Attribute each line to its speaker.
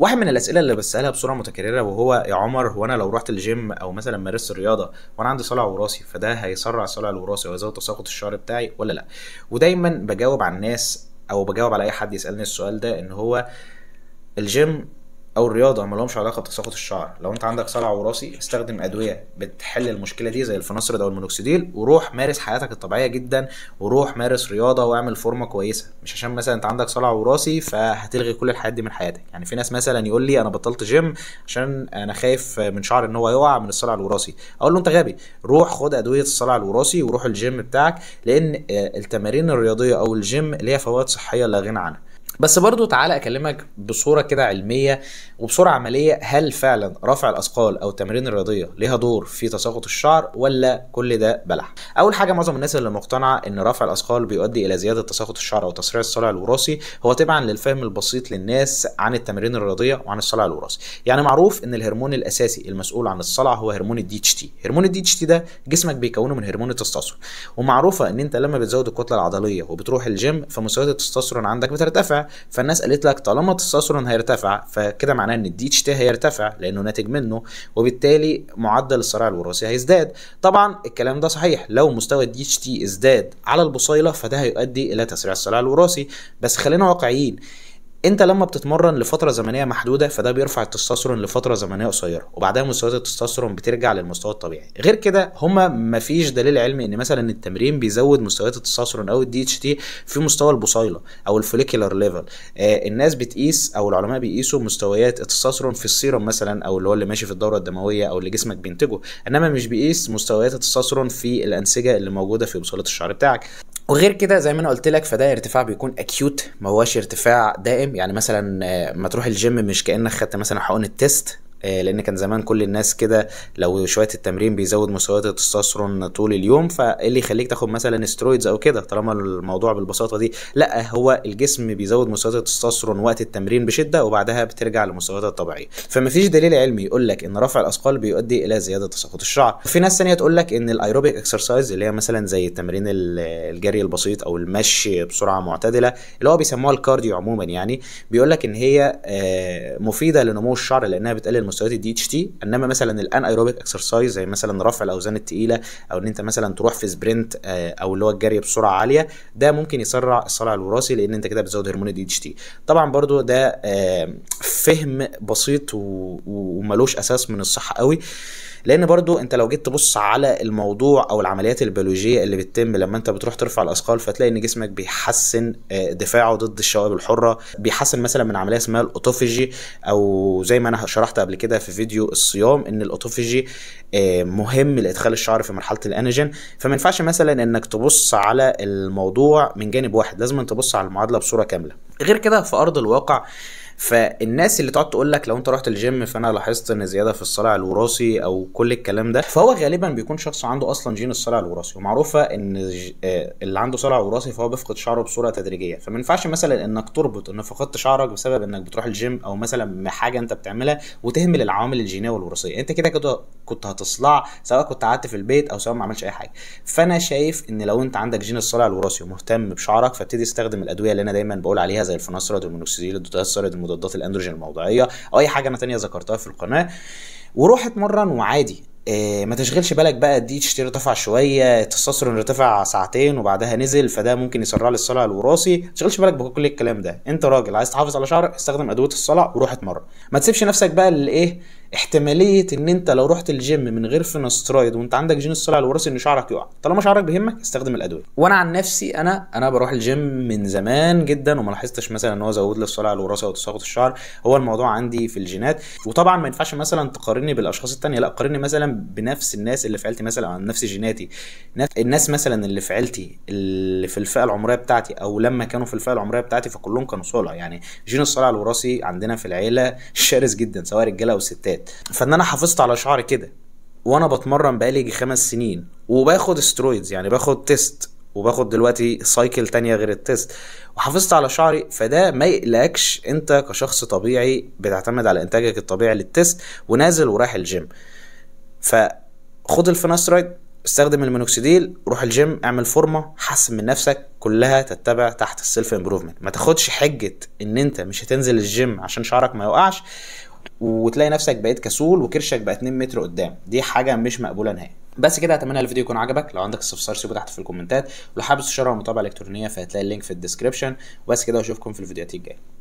Speaker 1: واحد من الاسئله اللي بسالها بصوره متكرره وهو يا عمر هو انا لو رحت الجيم او مثلا مارست الرياضه وانا عندي صلع وراثي فده هيسرع صلع الوراثي ويزود تساقط الشعر بتاعي ولا لا ودايما بجاوب على الناس او بجاوب على اي حد يسالني السؤال ده ان هو الجيم او الرياضه ما لهمش علاقه بتساقط الشعر لو انت عندك صلع وراثي استخدم ادويه بتحل المشكله دي زي الفناثريد او المونوكسيديل وروح مارس حياتك الطبيعيه جدا وروح مارس رياضه واعمل فورمه كويسه مش عشان مثلا انت عندك صلع وراثي فهتلغي كل الحاجات دي من حياتك يعني في ناس مثلا يقول لي انا بطلت جيم عشان انا خايف من شعر ان هو يقع من الصلع الوراثي اقول له انت غبي روح خد ادويه الصلع الوراثي وروح الجيم بتاعك لان آه، التمارين الرياضيه او الجيم ليها فوائد صحيه لا غنى عنها بس برضو تعالى اكلمك بصوره كده علميه وبصوره عمليه هل فعلا رفع الاثقال او التمارين الرياضيه ليها دور في تساقط الشعر ولا كل ده بلح اول حاجه معظم الناس اللي مقتنعه ان رفع الاثقال بيؤدي الى زياده تساقط الشعر او تسريع الصلع الوراثي هو تبعا للفهم البسيط للناس عن التمارين الرياضيه وعن الصلع الوراثي يعني معروف ان الهرمون الاساسي المسؤول عن الصلع هو هرمون الدي اتش تي هرمون الدي اتش تي ده جسمك بيكونه من هرمون التستوستيرون ومعروفه ان انت لما بتزود الكتله العضليه وبتروح الجيم فمستويات التستوستيرون عندك بترتفع فالناس قالت لك طالما التستوستيرون هيرتفع فكده معناه ان الدي اتش تي هيرتفع لانه ناتج منه وبالتالي معدل الصراع الوراثي هيزداد طبعا الكلام ده صحيح لو مستوى الدي اتش تي ازداد على البصيله فده هيؤدي الى تسريع الصراع الوراثي بس خلينا واقعيين انت لما بتتمرن لفتره زمنيه محدوده فده بيرفع التستوستيرون لفتره زمنيه قصيره وبعدها مستويات التستوستيرون بترجع للمستوى الطبيعي غير كده هما مفيش دليل علمي ان مثلا التمرين بيزود مستويات التستوستيرون او الدي اتش تي في مستوى البصيله او الفوليكولار ليفل آه الناس بتقيس او العلماء بيقيسوا مستويات التستوستيرون في السيرم مثلا او اللي هو اللي ماشي في الدوره الدمويه او اللي جسمك بينتجه انما مش بيقيس مستويات التستوستيرون في الانسجه اللي موجوده في بصيله الشعر بتاعك وغير كده زي ما انا قلت لك فده ارتفاع بيكون اكيوت ما هوش ارتفاع دائم يعني مثلا آه، ما تروح الجيم مش كانك خدت مثلا حقن التست آه، لان كان زمان كل الناس كده لو شويه التمرين بيزود مستويات التستوستيرون طول اليوم فايه اللي يخليك تاخد مثلا استرويدز او كده طالما الموضوع بالبساطه دي لا هو الجسم بيزود مستويات التستوستيرون وقت التمرين بشده وبعدها بترجع لمستوياتها الطبيعيه فمفيش دليل علمي يقول لك ان رفع الاثقال بيؤدي الى زياده تساقط الشعر في ناس ثانيه تقول لك ان الايروبيك اكسرسايز اللي هي مثلا زي التمرين الجري البسيط او المشي بسرعه معتدله اللي هو بيسموها الكارديو عموما يعني بيقول لك ان هي آه، مفيده لنمو الشعر لانها بتقلل مستويات الدي اتش تي انما مثلا الان ايروبيك اكسرسايز زي مثلا رفع الاوزان الثقيله او ان انت مثلا تروح في سبرنت آه، او اللي هو الجري بسرعه عاليه ده ممكن يسرع الصلع الوراثي لان انت كده بتزود هرمون الدي اتش تي طبعا برضو ده آه، فهم بسيط وملوش اساس من الصحه قوي لان برضو انت لو جيت تبص على الموضوع او العمليات البيولوجيه اللي بتتم لما انت بتروح ترفع الاثقال فتلاقي ان جسمك بيحسن آه، دفاعه ضد الشوائب الحره بيحسن مثلا من عمليه اسمها الاوتوفيجي او زي ما انا شرحت قبل كده في فيديو الصيام ان الاوتوفيجي آه، مهم لادخال الشعر في مرحله الانيجين فما ينفعش مثلا انك تبص على الموضوع من جانب واحد لازم تبص على المعادله بصوره كامله غير كده في ارض الواقع فالناس اللي تقعد تقول لك لو انت رحت الجيم فانا لاحظت ان زياده في الصلع الوراثي او كل الكلام ده فهو غالبا بيكون شخص عنده اصلا جين الصلع الوراثي ومعروفه ان آه، اللي عنده صلع وراثي فهو بيفقد شعره بصوره تدريجيه فما ينفعش مثلا انك تربط ان فقدت شعرك بسبب انك بتروح الجيم او مثلا حاجه انت بتعملها وتهمل العوامل الجينيه والوراثيه انت كده كده كنت هتصلع سواء كنت قعدت في البيت او سواء ما عملتش اي حاجه فانا شايف ان لو انت عندك جين الصلع الوراثي ومهتم بشعرك فابتدي استخدم الادويه اللي انا دايما بقول عليها زي الفناستريد والمينوكسيديل مضادات الاندروجين الموضعيه او اي حاجه انا تانية ذكرتها في القناه وروح اتمرن وعادي إيه ما تشغلش بالك بقى دي تشتري ارتفع شويه التستوستيرون ارتفع ساعتين وبعدها نزل فده ممكن يسرع لي الصلع الوراثي ما تشغلش بالك بكل الكلام ده انت راجل عايز تحافظ على شعرك استخدم ادويه الصلع وروح اتمرن ما تسيبش نفسك بقى لايه احتماليه ان انت لو رحت الجيم من غير فينسترايد وانت عندك جين الصلع الوراثي ان شعرك يقع طالما شعرك بيهمك استخدم الادويه وانا عن نفسي انا انا بروح الجيم من زمان جدا وما لاحظتش مثلا ان هو زود لي الصلع الوراثي او تساقط الشعر هو الموضوع عندي في الجينات وطبعا ما ينفعش مثلا تقارني بالاشخاص التانية لا قارني مثلا بنفس الناس اللي في عيلتي مثلا او نفس جيناتي الناس مثلا اللي في عيلتي اللي في الفئه العمريه بتاعتي او لما كانوا في الفئه العمريه بتاعتي فكلهم كانوا صلع يعني جين الصلع الوراثي عندنا في العيله شرس جدا سواء رجاله او ستات الحاجات فان انا حافظت على شعري كده وانا بتمرن بقالي خمس سنين وباخد استرويدز يعني باخد تيست وباخد دلوقتي سايكل تانية غير التيست وحافظت على شعري فده ما يقلقكش انت كشخص طبيعي بتعتمد على انتاجك الطبيعي للتيست ونازل ورايح الجيم فخد الفيناسترايد استخدم المينوكسيديل روح الجيم اعمل فورمه حسن من نفسك كلها تتبع تحت السيلف امبروفمنت ما تاخدش حجه ان انت مش هتنزل الجيم عشان شعرك ما يوقعش وتلاقي نفسك بقيت كسول وكرشك بقى 2 متر قدام دي حاجه مش مقبوله نهائي بس كده اتمنى الفيديو يكون عجبك لو عندك استفسار سيبه تحت في الكومنتات ولو حابب استشاره المتابعه الكترونيه فهتلاقي اللينك في الديسكربشن بس كده واشوفكم في الفيديوهات الجايه